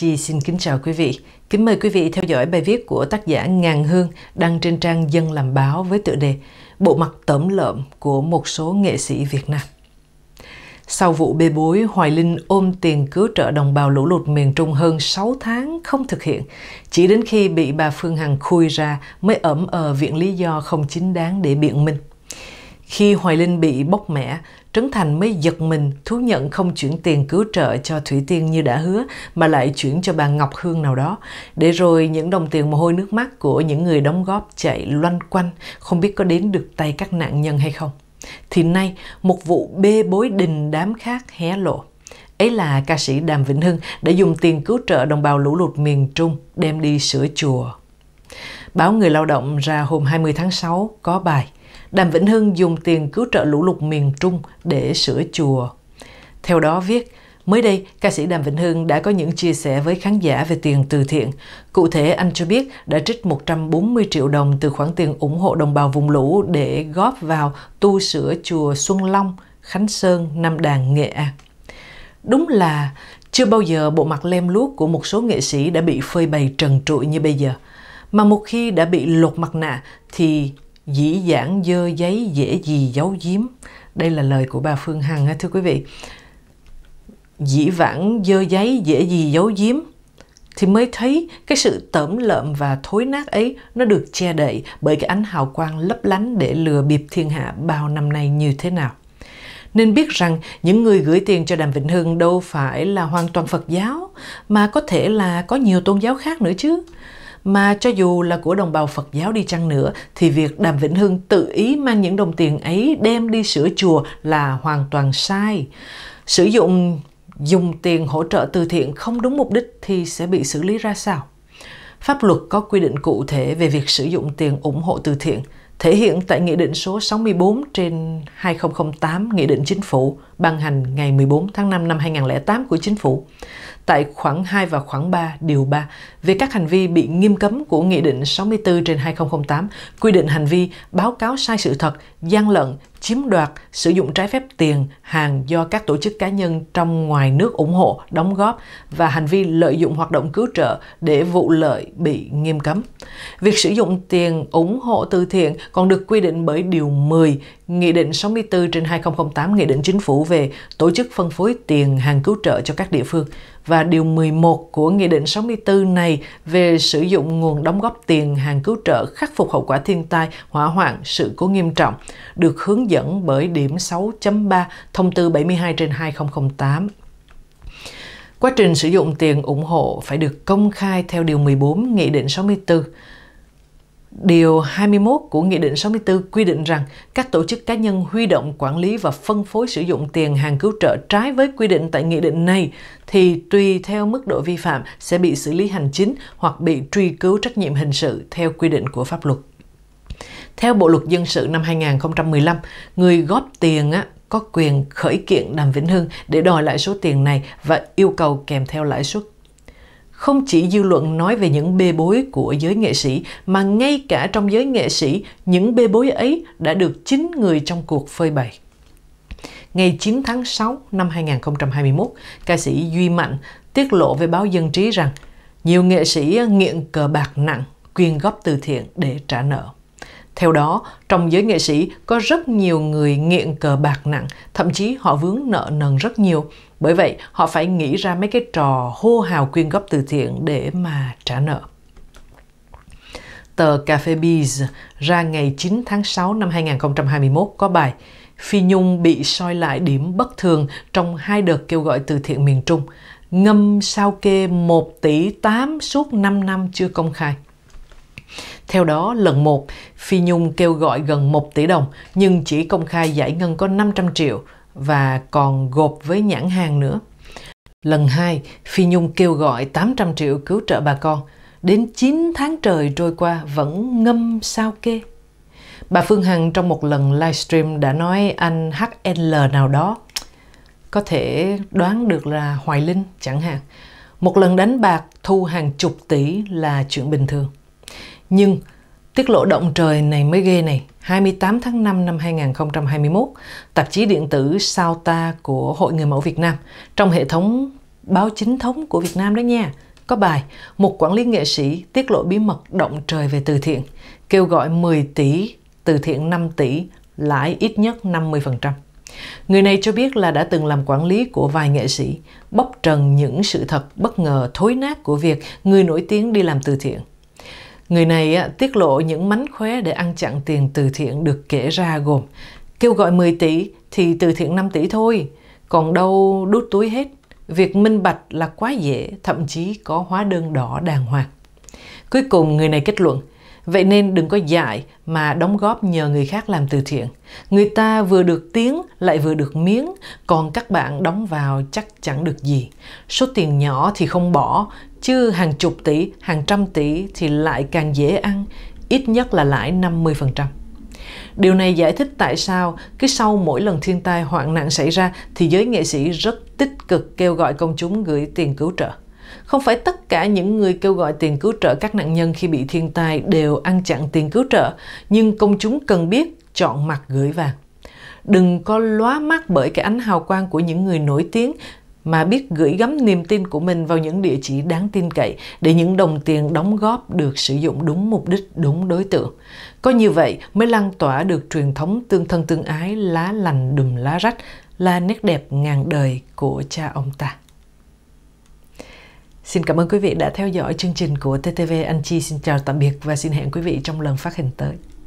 Chi xin kính chào quý vị. Kính mời quý vị theo dõi bài viết của tác giả Ngàn Hương đăng trên trang Dân làm báo với tựa đề Bộ mặt tẩm lợm của một số nghệ sĩ Việt Nam. Sau vụ bê bối, Hoài Linh ôm tiền cứu trợ đồng bào lũ lụt miền Trung hơn 6 tháng không thực hiện. Chỉ đến khi bị bà Phương Hằng khui ra mới ẩm ờ viện lý do không chính đáng để biện minh. Khi Hoài Linh bị bóc mẻ, Trấn Thành mới giật mình thú nhận không chuyển tiền cứu trợ cho Thủy Tiên như đã hứa mà lại chuyển cho bà Ngọc Hương nào đó. Để rồi những đồng tiền mồ hôi nước mắt của những người đóng góp chạy loanh quanh không biết có đến được tay các nạn nhân hay không. Thì nay, một vụ bê bối đình đám khác hé lộ. Ấy là ca sĩ Đàm Vĩnh Hưng đã dùng tiền cứu trợ đồng bào lũ lụt miền Trung đem đi sửa chùa. Báo Người Lao động ra hôm 20 tháng 6 có bài Đàm Vĩnh Hưng dùng tiền cứu trợ lũ lụt miền Trung để sửa chùa. Theo đó viết, Mới đây, ca sĩ Đàm Vĩnh Hưng đã có những chia sẻ với khán giả về tiền từ thiện. Cụ thể, anh cho biết đã trích 140 triệu đồng từ khoản tiền ủng hộ đồng bào vùng lũ để góp vào tu sửa chùa Xuân Long, Khánh Sơn, Nam Đàn, Nghệ An. Đúng là chưa bao giờ bộ mặt lem luốc của một số nghệ sĩ đã bị phơi bày trần trụi như bây giờ. Mà một khi đã bị lột mặt nạ thì dĩ dãn dơ giấy dễ gì giấu giếm. Đây là lời của bà Phương Hằng thưa quý vị dĩ vãng dơ giấy dễ gì giấu giếm thì mới thấy cái sự tẩm lợm và thối nát ấy nó được che đậy bởi cái ánh hào quang lấp lánh để lừa bịp thiên hạ bao năm nay như thế nào. Nên biết rằng những người gửi tiền cho Đàm Vĩnh Hưng đâu phải là hoàn toàn Phật giáo, mà có thể là có nhiều tôn giáo khác nữa chứ. Mà cho dù là của đồng bào Phật giáo đi chăng nữa, thì việc Đàm Vĩnh Hưng tự ý mang những đồng tiền ấy đem đi sửa chùa là hoàn toàn sai sử dụng dùng tiền hỗ trợ từ thiện không đúng mục đích thì sẽ bị xử lý ra sao? Pháp luật có quy định cụ thể về việc sử dụng tiền ủng hộ từ thiện, thể hiện tại Nghị định số 64 trên 2008 Nghị định Chính phủ ban hành ngày 14 tháng 5 năm 2008 của Chính phủ. Tại khoảng 2 và khoảng 3 điều 3 về các hành vi bị nghiêm cấm của Nghị định 64 trên 2008 quy định hành vi báo cáo sai sự thật, gian lận, chiếm đoạt, sử dụng trái phép tiền, hàng do các tổ chức cá nhân trong ngoài nước ủng hộ, đóng góp và hành vi lợi dụng hoạt động cứu trợ để vụ lợi bị nghiêm cấm. Việc sử dụng tiền ủng hộ từ thiện còn được quy định bởi Điều 10 Nghị định 64 trên 2008 Nghị định Chính phủ về tổ chức phân phối tiền hàng cứu trợ cho các địa phương và điều 11 của Nghị định 64 này về sử dụng nguồn đóng góp tiền hàng cứu trợ khắc phục hậu quả thiên tai, hỏa hoạn, sự cố nghiêm trọng, được hướng dẫn bởi điểm 6.3 thông tư 72 trên 2008. Quá trình sử dụng tiền ủng hộ phải được công khai theo Điều 14 Nghị định 64 Điều 21 của Nghị định 64 quy định rằng các tổ chức cá nhân huy động quản lý và phân phối sử dụng tiền hàng cứu trợ trái với quy định tại nghị định này thì tùy theo mức độ vi phạm sẽ bị xử lý hành chính hoặc bị truy cứu trách nhiệm hình sự theo quy định của pháp luật. Theo Bộ luật dân sự năm 2015, người góp tiền á, có quyền khởi kiện Đàm Vĩnh Hưng để đòi lại số tiền này và yêu cầu kèm theo lãi suất không chỉ dư luận nói về những bê bối của giới nghệ sĩ mà ngay cả trong giới nghệ sĩ những bê bối ấy đã được chính người trong cuộc phơi bày. Ngày 9 tháng 6 năm 2021, ca sĩ Duy Mạnh tiết lộ với báo Dân Trí rằng nhiều nghệ sĩ nghiện cờ bạc nặng quyên góp từ thiện để trả nợ. Theo đó, trong giới nghệ sĩ có rất nhiều người nghiện cờ bạc nặng, thậm chí họ vướng nợ nần rất nhiều bởi vậy, họ phải nghĩ ra mấy cái trò hô hào quyên góp từ thiện để mà trả nợ. Tờ Cafe Biz ra ngày 9 tháng 6 năm 2021 có bài Phi Nhung bị soi lại điểm bất thường trong hai đợt kêu gọi từ thiện miền Trung, ngâm sao kê 1 tỷ 8 suốt 5 năm chưa công khai. Theo đó, lần 1, Phi Nhung kêu gọi gần 1 tỷ đồng nhưng chỉ công khai giải ngân có 500 triệu, và còn gộp với nhãn hàng nữa. Lần hai, Phi Nhung kêu gọi 800 triệu cứu trợ bà con. Đến 9 tháng trời trôi qua vẫn ngâm sao kê. Bà Phương Hằng trong một lần livestream đã nói anh HNL nào đó có thể đoán được là Hoài Linh chẳng hạn. Một lần đánh bạc thu hàng chục tỷ là chuyện bình thường. Nhưng tiết lộ động trời này mới ghê này. 28 tháng 5 năm 2021, tạp chí điện tử Sao Ta của Hội Người mẫu Việt Nam trong hệ thống báo chính thống của Việt Nam đó nha. Có bài Một quản lý nghệ sĩ tiết lộ bí mật động trời về từ thiện, kêu gọi 10 tỷ, từ thiện 5 tỷ, lãi ít nhất 50%. Người này cho biết là đã từng làm quản lý của vài nghệ sĩ, bóc trần những sự thật bất ngờ thối nát của việc người nổi tiếng đi làm từ thiện. Người này tiết lộ những mánh khóe để ăn chặn tiền từ thiện được kể ra gồm kêu gọi 10 tỷ thì từ thiện 5 tỷ thôi, còn đâu đút túi hết. Việc minh bạch là quá dễ, thậm chí có hóa đơn đỏ đàng hoàng. Cuối cùng người này kết luận – Vậy nên đừng có dại mà đóng góp nhờ người khác làm từ thiện. Người ta vừa được tiếng lại vừa được miếng, còn các bạn đóng vào chắc chẳng được gì. Số tiền nhỏ thì không bỏ, chứ hàng chục tỷ, hàng trăm tỷ thì lại càng dễ ăn, ít nhất là lãi 50%. Điều này giải thích tại sao cứ sau mỗi lần thiên tai hoạn nạn xảy ra thì giới nghệ sĩ rất tích cực kêu gọi công chúng gửi tiền cứu trợ. Không phải tất cả những người kêu gọi tiền cứu trợ các nạn nhân khi bị thiên tai đều ăn chặn tiền cứu trợ, nhưng công chúng cần biết chọn mặt gửi vàng. Đừng có lóa mắt bởi cái ánh hào quang của những người nổi tiếng mà biết gửi gắm niềm tin của mình vào những địa chỉ đáng tin cậy để những đồng tiền đóng góp được sử dụng đúng mục đích, đúng đối tượng. Có như vậy mới lan tỏa được truyền thống tương thân tương ái lá lành đùm lá rách là nét đẹp ngàn đời của cha ông ta. Xin cảm ơn quý vị đã theo dõi chương trình của TTV Anh Chi. Xin chào tạm biệt và xin hẹn quý vị trong lần phát hình tới.